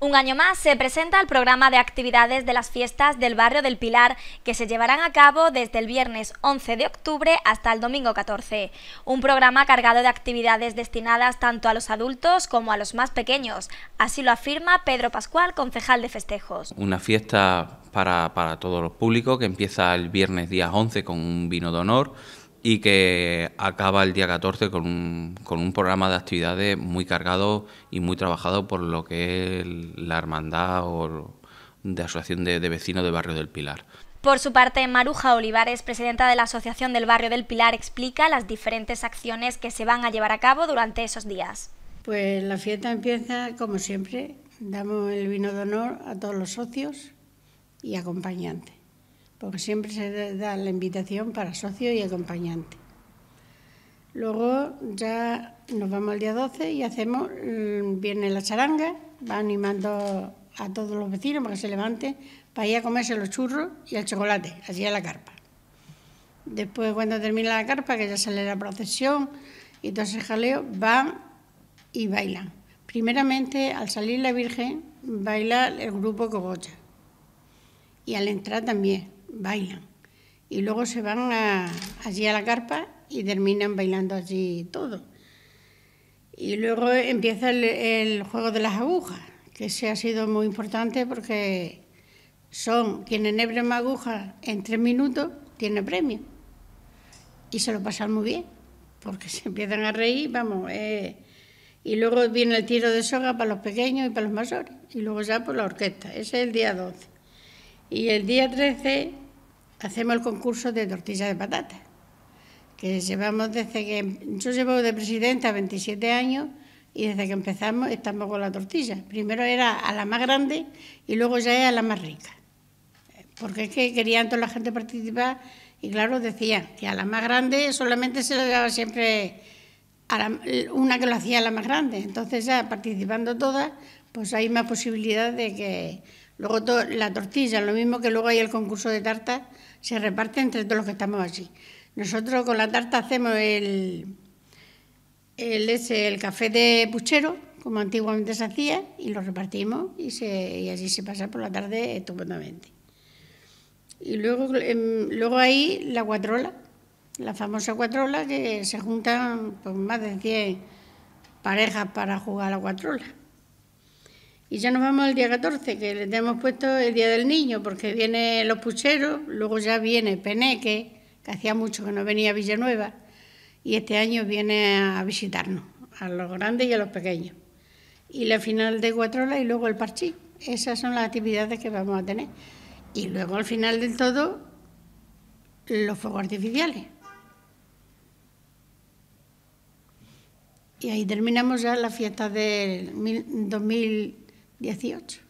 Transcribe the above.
Un año más se presenta el programa de actividades de las fiestas del barrio del Pilar que se llevarán a cabo desde el viernes 11 de octubre hasta el domingo 14. Un programa cargado de actividades destinadas tanto a los adultos como a los más pequeños. Así lo afirma Pedro Pascual, concejal de festejos. Una fiesta para, para todos los públicos que empieza el viernes día 11 con un vino de honor y que acaba el día 14 con un, con un programa de actividades muy cargado y muy trabajado por lo que es la hermandad o de asociación de, de vecinos del barrio del Pilar. Por su parte, Maruja Olivares, presidenta de la Asociación del Barrio del Pilar, explica las diferentes acciones que se van a llevar a cabo durante esos días. Pues la fiesta empieza, como siempre, damos el vino de honor a todos los socios y acompañantes porque siempre se da la invitación para socio y acompañante. Luego ya nos vamos al día 12 y hacemos, mm, viene la charanga, va animando a todos los vecinos para que se levanten para ir a comerse los churros y el chocolate, Así a la carpa. Después, cuando termina la carpa, que ya sale la procesión y todo ese jaleo, van y bailan. Primeramente, al salir la Virgen, baila el grupo Cogocha. Y al entrar también bailan. Y luego se van allí a la carpa y terminan bailando allí todo. Y luego empieza el, juego de las agujas, que se ha sido muy importante porque son quienes enhebre más agujas en tres minutos, tiene premio. Y se lo pasan muy bien, porque se empiezan a reír, vamos. Eh, y luego viene el tiro de soga para los pequeños y para los mayores. Y luego ya por la orquesta. Ese es el día 12. Y el día 13 hacemos el concurso de tortilla de patata, que llevamos desde que... Yo llevo de presidenta 27 años y desde que empezamos estamos con la tortilla. Primero era a la más grande y luego ya era a la más rica. Porque es que querían toda la gente participar y claro, decían que a la más grande solamente se le daba siempre a una que lo hacía a la más grande. Entonces ya participando todas, pues hay más posibilidad de que Luego la tortilla, lo mismo que luego hay el concurso de tartas, se reparte entre todos los que estamos así. Nosotros con la tarta hacemos el, el café de puchero, como antiguamente se hacía, y lo repartimos y, así se pasa por la tarde estupendamente. Y luego, em, luego hay la cuatrola, la famosa cuatrola que se juntan pues, más de 100 parejas para jugar a la cuatrola. Y ya nos vamos al día 14, que le hemos puesto el Día del Niño, porque vienen los pucheros, luego ya viene Peneque, que hacía mucho que no venía a Villanueva, y este año viene a visitarnos, a los grandes y a los pequeños. Y la final de Cuatrola y luego el Parchí. Esas son las actividades que vamos a tener. Y luego al final del todo, los fuegos artificiales. Y ahí terminamos ya la fiesta del 2000. 18.